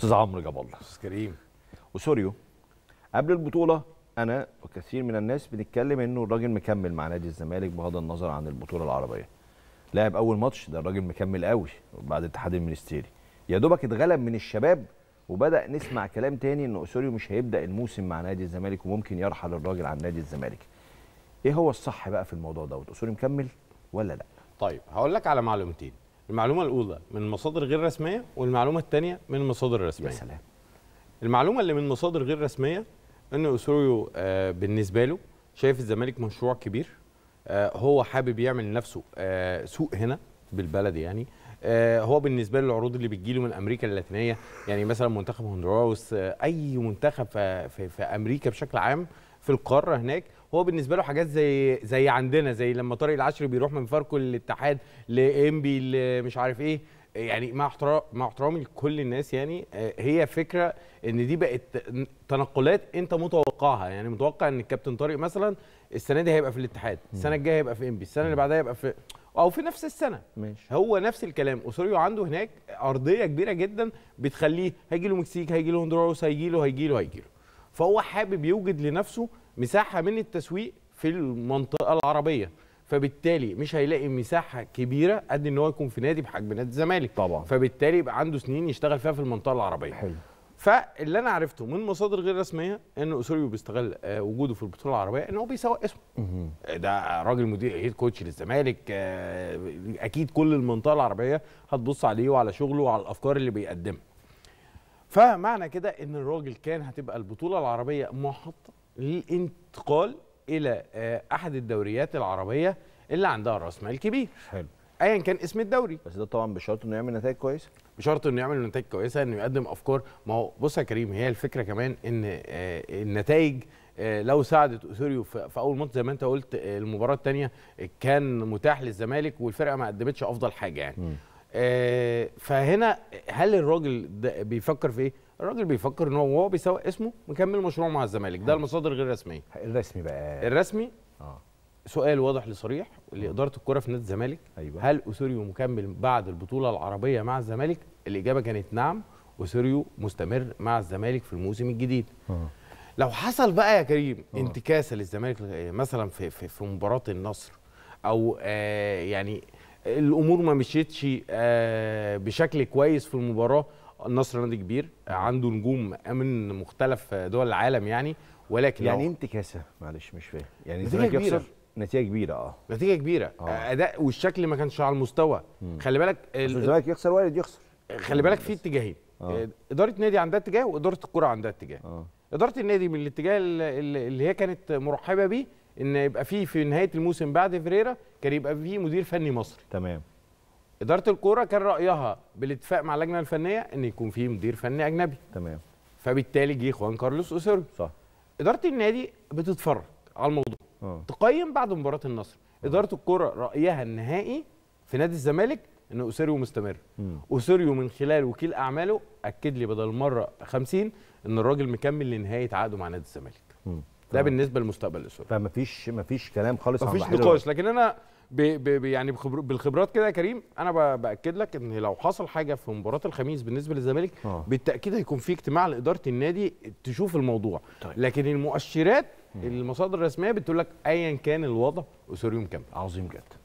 استاذ عمرو جاب الله استاذ كريم وسوريو قبل البطوله انا وكثير من الناس بنتكلم انه الراجل مكمل مع نادي الزمالك بغض النظر عن البطوله العربيه لعب اول ماتش ده الراجل مكمل قوي بعد الاتحاد المنستيري يا دوبك اتغلب من الشباب وبدا نسمع كلام تاني ان اسوريو مش هيبدا الموسم مع نادي الزمالك وممكن يرحل الراجل عن نادي الزمالك ايه هو الصح بقى في الموضوع دوت اسوريو مكمل ولا لا طيب هقول لك على معلومتين المعلومه الاولى من مصادر غير رسميه والمعلومه الثانيه من مصادر رسميه يا سلام المعلومه اللي من مصادر غير رسميه ان اسوريو آه بالنسبه له شايف الزمالك مشروع كبير آه هو حابب يعمل لنفسه آه سوق هنا بالبلد يعني آه، هو بالنسبه له العروض اللي بتجيله من امريكا اللاتينيه يعني مثلا منتخب هندوراس آه، اي منتخب في امريكا بشكل عام في القاره هناك هو بالنسبه له حاجات زي زي عندنا زي لما طارق العشري بيروح من فاركو للاتحاد لانبي مش عارف ايه يعني مع احترام مع احترامي لكل الناس يعني آه، هي فكره ان دي بقت تنقلات انت متوقعها يعني متوقع ان الكابتن طارق مثلا السنه دي هيبقى في الاتحاد السنه الجايه هيبقى في انبي السنه اللي بعدها هيبقى في او في نفس السنه ماشي. هو نفس الكلام اسوريو عنده هناك ارضيه كبيره جدا بتخليه هيجي له مكسيك هيجي له هندوراس هيجي له هيجي له هيجي له فهو حابب يوجد لنفسه مساحه من التسويق في المنطقه العربيه فبالتالي مش هيلاقي مساحه كبيره قد ان هو يكون في نادي بحجم نادي الزمالك طبعا فبالتالي يبقى عنده سنين يشتغل فيها في المنطقه العربيه حلو فاللي انا عرفته من مصادر غير رسميه ان اسوريو بيستغل آه، وجوده في البطوله العربيه ان هو بيسوق اسمه آه، ده راجل مدير هيد كوتش للزمالك آه، اكيد كل المنطقه العربيه هتبص عليه وعلى شغله وعلى الافكار اللي بيقدمها فمعنى كده ان الراجل كان هتبقى البطوله العربيه محطه للانتقال الى آه، احد الدوريات العربيه اللي عندها راس مال كبير حلو ايا كان اسم الدوري بس ده طبعا بشرط انه يعمل نتائج كويسه بشرط انه يعمل نتائج كويسه انه يقدم افكار ما هو بص يا كريم هي الفكره كمان ان آه، النتائج آه، لو ساعدت اثوريو في اول ماتش زي ما انت قلت المباراه الثانيه كان متاح للزمالك والفرقه ما قدمتش افضل حاجه يعني م. آه، فهنا هل الراجل بيفكر في ايه؟ الراجل بيفكر ان هو وهو بيسوق اسمه مكمل مشروعه مع الزمالك ده آه. المصادر غير رسميه الرسمي بقى الرسمي اه سؤال واضح لصريح لاداره الكره في نادي الزمالك أيوة. هل اوسوريو مكمل بعد البطوله العربيه مع الزمالك؟ الاجابه كانت نعم اوسوريو مستمر مع الزمالك في الموسم الجديد آه. لو حصل بقى يا كريم آه. انتكاسه للزمالك آه، مثلا في في, في مباراه النصر او آه يعني الامور ما مشيتش آه، بشكل كويس في المباراه النصر نادي كبير آه، عنده نجوم من مختلف دول العالم يعني ولكن يعني انتكاسه كاسه معلش مش فاهم يعني ازاي يكسب نتيجه كبيره اه نتيجه كبيره آه. اداء والشكل ما كانش على المستوى مم. خلي بالك الزمالك يخسر وارد يخسر خلي بالك في اتجاهين آه. آه. اداره النادي عندها اتجاه واداره الكره عندها اتجاه آه. اداره النادي من الاتجاه اللي هي كانت مرحبه بيه ان يبقى فيه في نهايه الموسم بعد فيريرا كان يبقى فيه مدير فني مصري تمام اداره الكوره كان رايها بالاتفاق مع اللجنه الفنيه ان يكون فيه مدير فني اجنبي تمام فبالتالي جه خوان كارلوس اوسيرو صح اداره النادي بتتفرج على الموضوع أوه. تقيم بعد مباراه النصر آه. اداره الكوره رايها النهائي في نادي الزمالك ان اوسيريو مستمر اوسيريو من خلال وكيل اعماله اكد لي بدل مره 50 ان الراجل مكمل لنهايه عقده مع نادي الزمالك مم. ده بالنسبه لمستقبل الاسود فمفيش مفيش كلام خالص مفيش نقاش لكن انا بي بي يعني بالخبرات كده يا كريم انا باكد لك ان لو حصل حاجه في مباراه الخميس بالنسبه للزمالك آه. بالتاكيد هيكون في اجتماع لاداره النادي تشوف الموضوع طيب. لكن المؤشرات المصادر الرسميه بتقول لك ايا كان الوضع اسوريوم كامل عظيم جدا